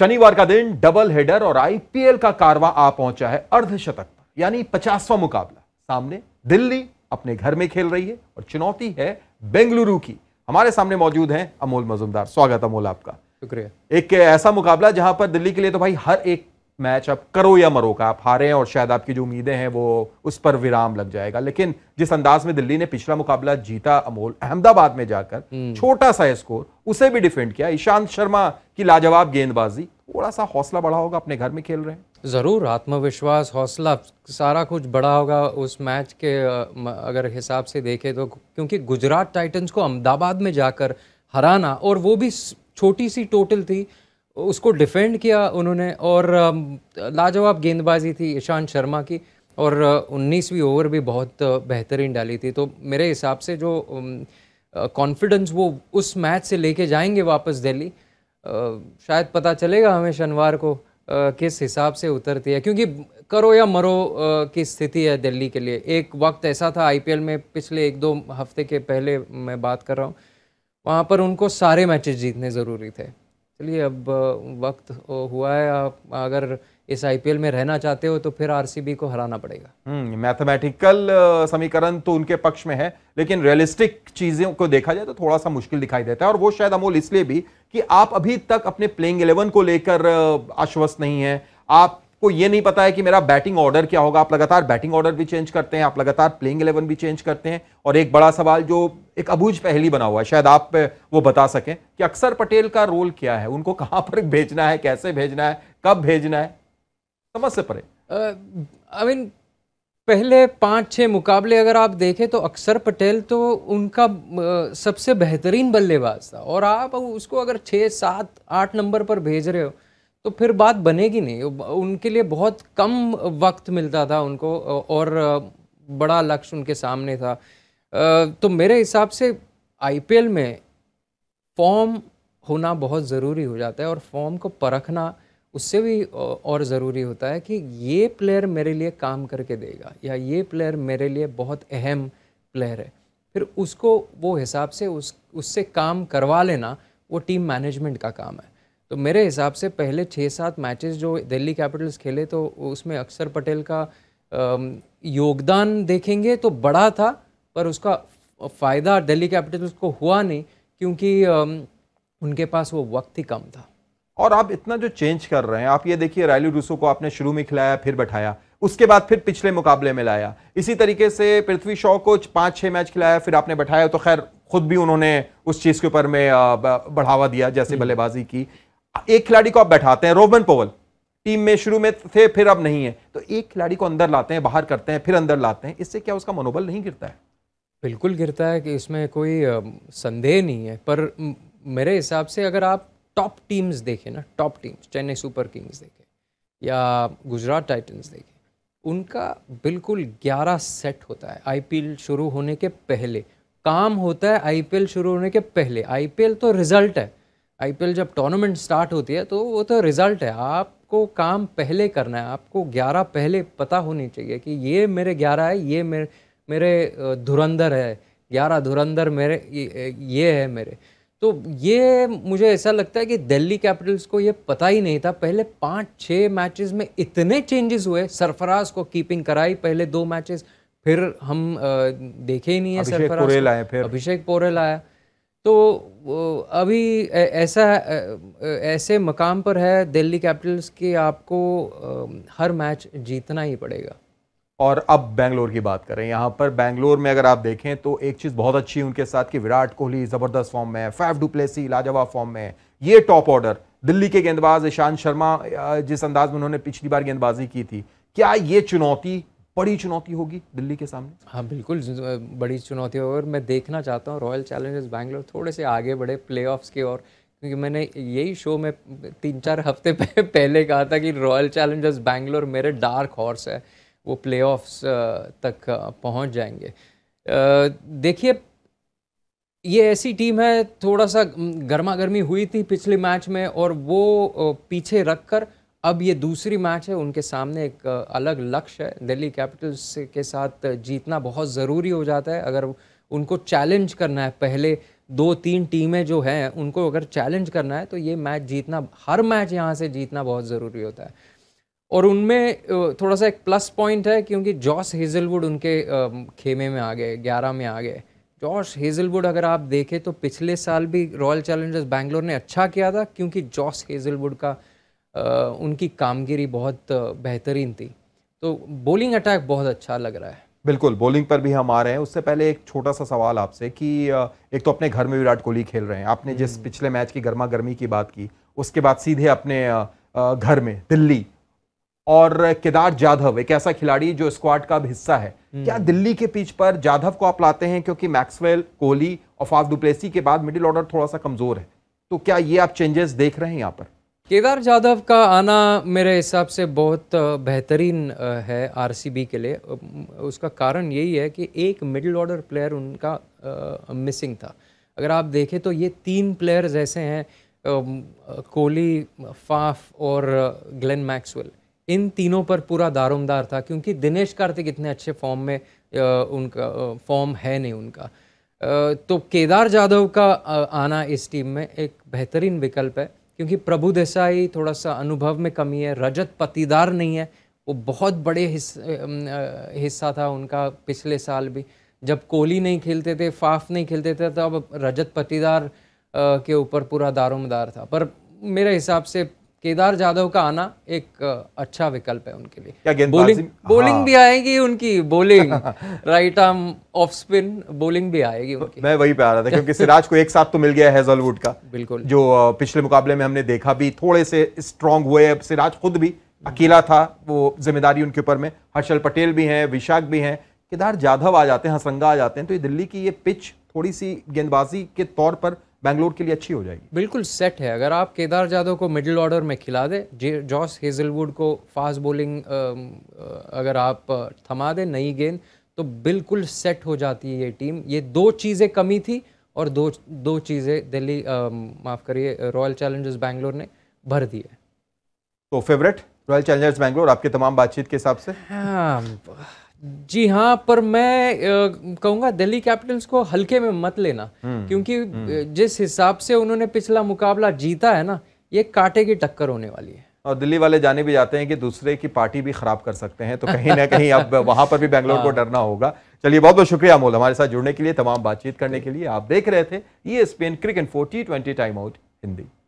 शनिवार का दिन डबल हेडर और आईपीएल का कारवा आ पहुंचा है अर्धशतक पर यानी पचासवां मुकाबला सामने दिल्ली अपने घर में खेल रही है और चुनौती है बेंगलुरु की हमारे सामने मौजूद हैं अमोल मजुमदार स्वागत अमोल आपका शुक्रिया एक ऐसा मुकाबला जहां पर दिल्ली के लिए तो भाई हर एक मैच अब करो या मरो का आप हारे हैं और शायद आपकी जो उम्मीदें हैं वो उस पर विराम लग जाएगा लेकिन जिस अंदाज में दिल्ली ने पिछला मुकाबला जीता अमोल अहमदाबाद में जाकर हम्म। छोटा सा स्कोर उसे भी डिफेंड किया ईशांत शर्मा की लाजवाब गेंदबाजी थोड़ा सा हौसला बढ़ा होगा अपने घर में खेल रहे हैं ज़रूर आत्मविश्वास हौसला सारा कुछ बड़ा होगा उस मैच के अगर हिसाब से देखें तो क्योंकि गुजरात टाइटन्स को अहमदाबाद में जाकर हराना और वो भी छोटी सी टोटल थी उसको डिफेंड किया उन्होंने और लाजवाब गेंदबाजी थी ईशांत शर्मा की और उन्नीसवीं ओवर भी बहुत बेहतरीन डाली थी तो मेरे हिसाब से जो कॉन्फिडेंस वो उस मैच से लेके जाएंगे वापस दिल्ली शायद पता चलेगा हमें शनिवार को किस हिसाब से उतरती है क्योंकि करो या मरो की स्थिति है दिल्ली के लिए एक वक्त ऐसा था आईपीएल में पिछले एक दो हफ्ते के पहले मैं बात कर रहा हूँ वहाँ पर उनको सारे मैचेस जीतने ज़रूरी थे चलिए अब वक्त हुआ है आप अगर इस आईपीएल में रहना चाहते हो तो फिर आरसीबी को हराना पड़ेगा मैथमेटिकल हम्म, समीकरण तो उनके पक्ष में है लेकिन रियलिस्टिक चीजों को देखा जाए तो थोड़ा सा मुश्किल दिखाई देता है और वो शायद अमोल इसलिए भी कि आप अभी तक अपने प्लेइंग इलेवन को लेकर आश्वस्त नहीं है आप को ये नहीं पता है कि मेरा बैटिंग ऑर्डर क्या होगा आप लगातार बैटिंग ऑर्डर भी चेंज करते हैं आप लगातार प्लेइंग इलेवन भी चेंज करते हैं और एक बड़ा सवाल जो एक अबूझ पहली बना हुआ है शायद आप वो बता सकें कि अक्सर पटेल का रोल क्या है उनको कहाँ पर भेजना है कैसे भेजना है कब भेजना है समझ से परे आई मीन पहले पाँच छः मुकाबले अगर आप देखें तो अक्सर पटेल तो उनका सबसे बेहतरीन बल्लेबाज था और आप उसको अगर छः सात आठ नंबर पर भेज रहे हो तो फिर बात बनेगी नहीं उनके लिए बहुत कम वक्त मिलता था उनको और बड़ा लक्ष्य उनके सामने था तो मेरे हिसाब से आईपीएल में फॉर्म होना बहुत ज़रूरी हो जाता है और फॉर्म को परखना उससे भी और ज़रूरी होता है कि ये प्लेयर मेरे लिए काम करके देगा या ये प्लेयर मेरे लिए बहुत अहम प्लेयर है फिर उसको वो हिसाब से उस उससे काम करवा लेना वो टीम मैनेजमेंट का काम है तो मेरे हिसाब से पहले छः सात मैचेस जो दिल्ली कैपिटल्स खेले तो उसमें अक्षर पटेल का योगदान देखेंगे तो बड़ा था पर उसका फ़ायदा दिल्ली कैपिटल्स को हुआ नहीं क्योंकि उनके पास वो वक्त ही कम था और आप इतना जो चेंज कर रहे हैं आप ये देखिए रैली रूसो को आपने शुरू में खिलाया फिर बैठाया उसके बाद फिर पिछले मुकाबले में लाया इसी तरीके से पृथ्वी शॉ को पाँच छः मैच खिलाया फिर आपने बैठाया तो खैर खुद भी उन्होंने उस चीज़ के ऊपर में बढ़ावा दिया जैसे हम्म। बल्लेबाजी की एक खिलाड़ी को आप बैठाते हैं रोबन पोवल टीम में शुरू में थे फिर अब नहीं है तो एक खिलाड़ी को अंदर लाते हैं बाहर करते हैं फिर अंदर लाते हैं इससे क्या उसका मनोबल नहीं गिरता है बिल्कुल गिरता है कि इसमें कोई संदेह नहीं है पर मेरे हिसाब से अगर आप टॉप टीम्स देखें ना top teams Chennai Super Kings देखें या गुजरात टाइटन्स देखें उनका बिल्कुल 11 सेट होता है आईपीएल शुरू होने के पहले काम होता है आईपीएल शुरू होने के पहले आईपीएल तो रिजल्ट है आई जब टूर्नामेंट स्टार्ट होती है तो वो तो रिज़ल्ट है आपको काम पहले करना है आपको ग्यारह पहले पता होनी चाहिए कि ये मेरे ग्यारह है ये मेरे मेरे धुरंधर है ग्यारह धुरंधर मेरे ये है मेरे तो ये मुझे ऐसा लगता है कि दिल्ली कैपिटल्स को ये पता ही नहीं था पहले पाँच छः मैचेस में इतने चेंजेस हुए सरफराज को कीपिंग कराई पहले दो मैचेस फिर हम देखे ही नहीं है सरफराज अभिषेक पोरेल आया तो अभी ऐसा ऐसे मकाम पर है दिल्ली कैपिटल्स कि आपको हर मैच जीतना ही पड़ेगा और अब बेंगलोर की बात करें यहाँ पर बैंगलोर में अगर आप देखें तो एक चीज़ बहुत अच्छी उनके साथ कि विराट कोहली ज़बरदस्त फॉर्म में है फैफ डुप्लेसी लाजवाब फॉर्म में है ये टॉप ऑर्डर दिल्ली के गेंदबाज ईशांत शर्मा जिस अंदाज में उन्होंने पिछली बार गेंदबाजी की थी क्या ये चुनौती बड़ी चुनौती होगी दिल्ली के सामने हाँ बिल्कुल बड़ी चुनौती होगी और मैं देखना चाहता हूँ रॉयल चैलेंजर्स बैंगलोर थोड़े से आगे बढ़े प्ले की और क्योंकि मैंने यही शो में तीन चार हफ्ते पहले कहा था कि रॉयल चैलेंजर्स बैंगलोर मेरे डार्क हॉर्स है वो प्ले तक पहुँच जाएंगे देखिए ये ऐसी टीम है थोड़ा सा गर्मा गर्मी हुई थी पिछले मैच में और वो पीछे रख कर अब ये दूसरी मैच है उनके सामने एक अलग लक्ष्य है दिल्ली कैपिटल्स के साथ जीतना बहुत ज़रूरी हो जाता है अगर उनको चैलेंज करना है पहले दो तीन टीमें जो हैं उनको अगर चैलेंज करना है तो ये मैच जीतना हर मैच यहाँ से जीतना बहुत ज़रूरी होता है और उनमें थोड़ा सा एक प्लस पॉइंट है क्योंकि जॉस हेजलवुड उनके खेमे में आ गए ग्यारह में आ गए जॉस हेजलवुड अगर आप देखें तो पिछले साल भी रॉयल चैलेंजर्स बैंगलोर ने अच्छा किया था क्योंकि जॉस हेजलवुड का उनकी कामगिरी बहुत बेहतरीन थी तो बॉलिंग अटैक बहुत अच्छा लग रहा है बिल्कुल बॉलिंग पर भी हम आ रहे हैं उससे पहले एक छोटा सा सवाल आपसे कि एक तो अपने घर में विराट कोहली खेल रहे हैं आपने जिस हम्म। पिछले मैच की गर्मा गर्मी की बात की उसके बाद सीधे अपने घर में दिल्ली और केदार जाधव एक ऐसा खिलाड़ी जो स्क्वाड का हिस्सा है हम्म। क्या दिल्ली के पिच पर जाधव को आप लाते हैं क्योंकि मैक्सवेल कोहली और फाफ डुप्लेसी के बाद मिडिल ऑर्डर थोड़ा सा कमजोर है तो क्या ये आप चेंजेस देख रहे हैं यहाँ पर केदार जाधव का आना मेरे हिसाब से बहुत बेहतरीन है आरसीबी के लिए उसका कारण यही है कि एक मिडिल ऑर्डर प्लेयर उनका मिसिंग था अगर आप देखें तो ये तीन प्लेयर्स ऐसे हैं कोहली फाफ और ग्लेन मैक्सवेल इन तीनों पर पूरा दारोमदार था क्योंकि दिनेश कार्तिक इतने अच्छे फॉर्म में उनका फॉर्म है नहीं उनका तो केदार जाधव का आना इस टीम में एक बेहतरीन विकल्प है क्योंकि प्रभु देसाई थोड़ा सा अनुभव में कमी है रजत पतिदार नहीं है वो बहुत बड़े हिस्सा हिस्सा था उनका पिछले साल भी जब कोहली नहीं खेलते थे फाफ नहीं खेलते थे तब रजत पतिदार के ऊपर पूरा दारोमदार था पर मेरे हिसाब से केदार जाधव का आना एक अच्छा विकल्प है उनके लिए बॉलिंग बोलिंग हाँ। भी आएगी उनकी bowling right arm off spin bowling भी आएगी उनकी मैं वही पे आ रहा था क्योंकि सिराज को एक साथ तो मिल गया है हेजलवुड का बिल्कुल जो पिछले मुकाबले में हमने देखा भी थोड़े से स्ट्रांग हुए अब सिराज खुद भी अकेला था वो जिम्मेदारी उनके ऊपर में हर्षल पटेल भी हैं विशाख भी हैं केदार जाधव आ जाते हैं हसंगा आ जाते हैं तो ये दिल्ली की ये पिच थोड़ी सी गेंदबाजी के तौर पर बैंगलोर के लिए अच्छी हो जाएगी बिल्कुल सेट है अगर आप केदार जाधव को मिडिल ऑर्डर में खिला दें जॉस हेजलवुड को फास्ट बॉलिंग अगर आप थमा दें नई गेंद तो बिल्कुल सेट हो जाती है ये टीम ये दो चीज़ें कमी थी और दो दो चीज़ें दिल्ली माफ़ करिए रॉयल चैलेंजर्स बैंगलोर ने भर दी है तो फेवरेट रॉयल चैलेंजर्स बैंगलोर आपके तमाम बातचीत के हिसाब से हाँ जी हाँ पर मैं कहूँगा दिल्ली कैपिटल्स को हल्के में मत लेना हम्म, क्योंकि हम्म। जिस हिसाब से उन्होंने पिछला मुकाबला जीता है ना ये कांटे की टक्कर होने वाली है और दिल्ली वाले जाने भी जाते हैं कि दूसरे की पार्टी भी खराब कर सकते हैं तो कहीं ना कहीं अब वहां पर भी बेंगलोर को हाँ। डरना होगा चलिए बहुत बहुत शुक्रिया अमोल हमारे साथ जुड़ने के लिए तमाम बातचीत करने के लिए आप देख रहे थे ये स्पेन cricket forty twenty time out Hindi